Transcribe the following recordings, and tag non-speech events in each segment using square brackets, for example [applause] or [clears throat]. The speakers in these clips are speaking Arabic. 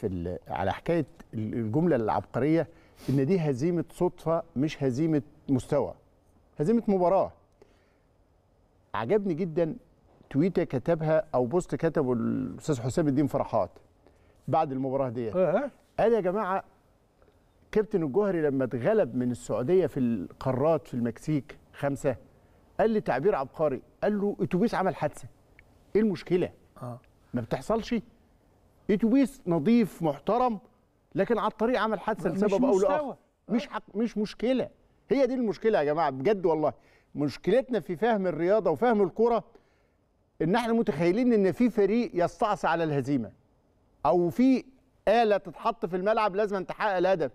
في على حكايه الجمله العبقريه ان دي هزيمه صدفه مش هزيمه مستوى هزيمه مباراه عجبني جدا تويته كتبها او بوست كتبه الاستاذ حسام الدين فرحات بعد المباراه ديت أه. قال يا جماعه كابتن الجوهري لما اتغلب من السعوديه في القارات في المكسيك خمسه قال لي تعبير عبقري قال له اتوبيس عمل حادثه ايه المشكله اه ما بتحصلش اتوبيس نظيف محترم لكن على الطريق عمل حادثه لسبب او لاخر مش حق مش مشكله هي دي المشكله يا جماعه بجد والله مشكلتنا في فهم الرياضه وفهم الكره ان احنا متخيلين ان في فريق يستعصي على الهزيمه او في اله تتحط في الملعب لازم تحقق الهدف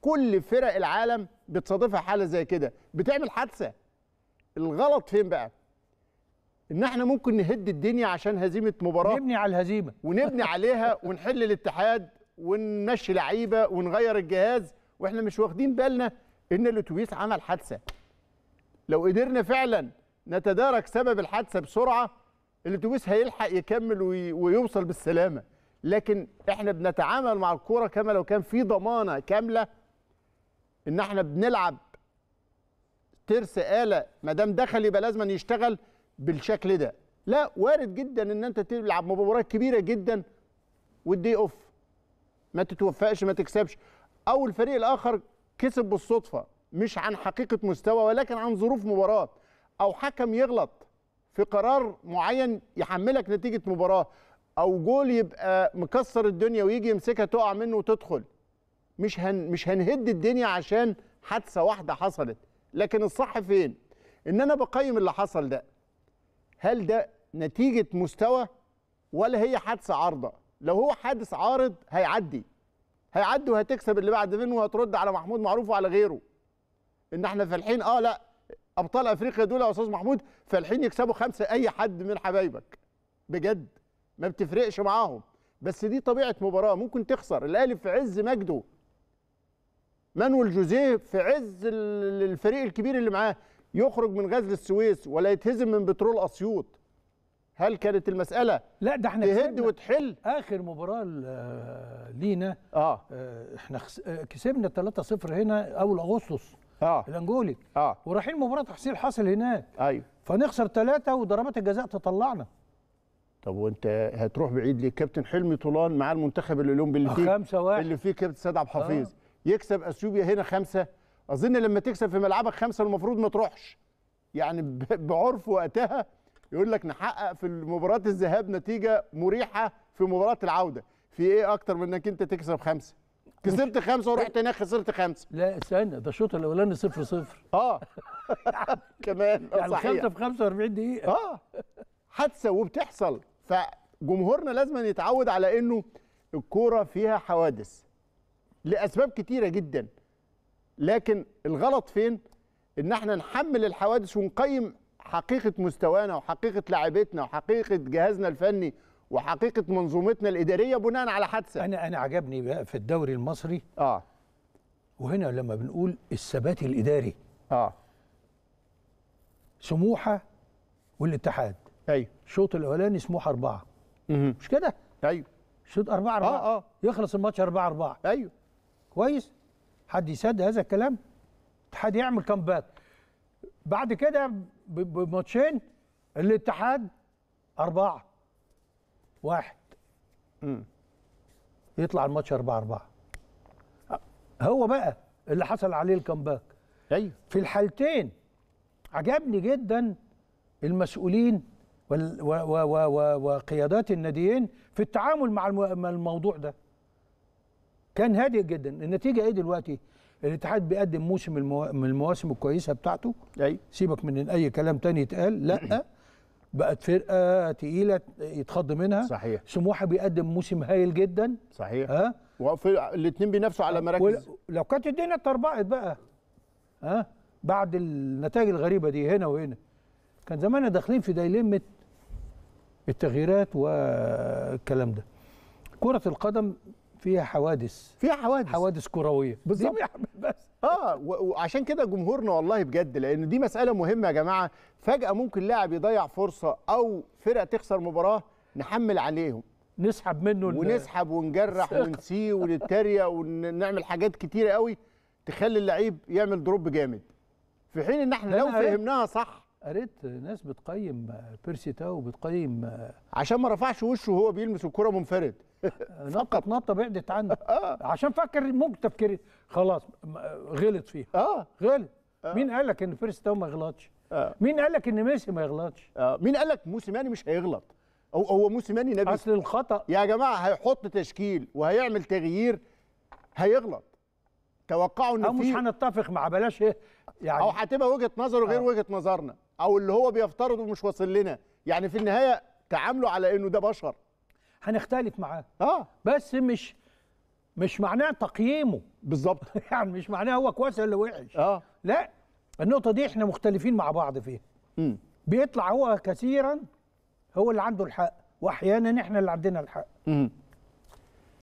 كل فرق العالم بتصادفها حاله زي كده بتعمل حادثه الغلط فين بقى ان احنا ممكن نهد الدنيا عشان هزيمه مباراه نبني على الهزيمه ونبني [laughs] عليها ونحل الاتحاد ونمشي لعيبه ونغير الجهاز واحنا مش واخدين بالنا ان الاتوبيس عمل حادثه لو قدرنا فعلا نتدارك سبب الحادثه بسرعه الاتوبيس هيلحق يكمل ويوصل بالسلامه لكن احنا بنتعامل مع الكوره كما لو كان في ضمانه كامله ان احنا بنلعب ترس آلة ما دام دخل يبقى لازم يشتغل بالشكل ده لا وارد جدا ان انت تلعب مباريات كبيره جدا والدي اوف ما تتوفقش ما تكسبش او الفريق الاخر كسب بالصدفه مش عن حقيقه مستوى ولكن عن ظروف مباراه او حكم يغلط في قرار معين يحملك نتيجه مباراه او جول يبقى مكسر الدنيا ويجي يمسكها تقع منه وتدخل مش هن مش هنهد الدنيا عشان حادثه واحده حصلت لكن الصح فين ان انا بقيم اللي حصل ده هل ده نتيجه مستوى ولا هي حادثه عارضه لو هو حادث عارض هيعدي هيعدي وهتكسب اللي بعد منه وهترد على محمود معروف وعلى غيره ان احنا فالحين اه لا ابطال افريقيا دول يا استاذ محمود فالحين يكسبوا خمسه اي حد من حبايبك بجد ما بتفرقش معاهم بس دي طبيعه مباراه ممكن تخسر الاهلي في عز مجده مانويل جوزيه في عز الفريق الكبير اللي معاه يخرج من غزل السويس ولا يتهزم من بترول اسيوط هل كانت المساله لا ده احنا تهد وتحل اخر مباراه آه، لينا اه, آه، احنا آه، كسبنا 3-0 هنا اول اغسطس اه الانجولي اه ورايحين مباراه تحصيل حاصل هناك ايوه فنخسر ثلاثه وضربات الجزاء تطلعنا طب وانت هتروح بعيد ليه كابتن حلمي طولان مع المنتخب الاولمبي اللي فيه اللي فيه كابتن سيد عبد الحفيظ آه. يكسب اثيوبيا هنا خمسه اظن لما تكسب في ملعبك خمسه المفروض ما تروحش يعني بعرف وقتها يقول لك نحقق في مباراه الذهاب نتيجه مريحه في مباراه العوده في ايه اكتر من انك انت تكسب خمسه كسبت خمسه ورحت هناك خسرت خمسه لا استنى ده الشوط الاولاني صفر صفر اه [laughs] كمان [laughs] يعني صحيح خمسه في 45 دقيقه اه حادثه وبتحصل فجمهورنا لازم يتعود على انه الكوره فيها حوادث لاسباب كتيره جدا لكن الغلط فين ان احنا نحمل الحوادث ونقيم حقيقه مستوانا وحقيقه لاعبتنا وحقيقه جهازنا الفني وحقيقه منظومتنا الاداريه بناء على حادثه انا انا عجبني بقى في الدوري المصري اه وهنا لما بنقول الثبات الاداري اه سموحه والاتحاد ايوه الشوط الاولاني سموحه اربعه مه. مش كده؟ ايوه الشوط اربعه اربعه اه اه يخلص الماتش اربعه اربعه ايوه كويس حد يصدق هذا الكلام الاتحاد يعمل كامباك بعد كده بماتشين الاتحاد أربعة واحد م. يطلع الماتش أربعة أربعة هو بقى اللي حصل عليه الكامباك أيوه في الحالتين عجبني جدا المسؤولين وقيادات الناديين في التعامل مع الموضوع ده كان هادئ جدا النتيجه ايه دلوقتي الاتحاد بيقدم موسم من المواسم الكويسه بتاعته أي. سيبك من اي كلام تاني يتقال لا [clears throat] بقت فرقه تقيله يتخض منها صحيح سموحه بيقدم موسم هايل جدا صحيح ها وفي الاثنين بينافسوا على مراكز لو كانت الدنيا اتربعت بقى ها بعد النتائج الغريبه دي هنا وهنا كان زماننا داخلين في دايلمه التغييرات والكلام ده كره القدم فيها حوادث فيها حوادث حوادث كرويه بالظبط بس اه وعشان كده جمهورنا والله بجد لان دي مساله مهمه يا جماعه فجاه ممكن لاعب يضيع فرصه او فرقه تخسر مباراه نحمل عليهم نسحب منه ونسحب ونجرح ونسيه ونتريق ونعمل حاجات كتيره قوي تخلي اللعيب يعمل دروب جامد في حين ان احنا لو إيه؟ فهمناها صح قريت ناس بتقيم بيرسي تاو بتقيم عشان ما رفعش وشه وهو بيلمس الكره منفرد [laughs] فقط نطه بعدت عنه [laughs] آه. عشان فكر ممكن تفكير خلاص غلط فيها اه غلط آه. مين قال لك ان بيرسي تاو ما يغلطش آه. مين قال لك ان ميسي ما يغلطش مين قال لك موسيماني مش هيغلط هو هو موسيماني نبي اصل الخطا يا جماعه هيحط تشكيل وهيعمل تغيير هيغلط توقعوا ان في مش هنتفق مع بلاش ايه يعني او هتبقى وجهه نظره غير وجهه نظرنا او اللي هو بيفترضه مش واصل لنا يعني في النهايه تعامله على انه ده بشر هنختلف معاه اه بس مش مش معناه تقييمه بالظبط [laughs] يعني مش معناه هو كويس ولا وحش اه لا النقطه دي احنا مختلفين مع بعض فيها امم بيطلع هو كثيرا هو اللي عنده الحق واحيانا احنا اللي عندنا الحق امم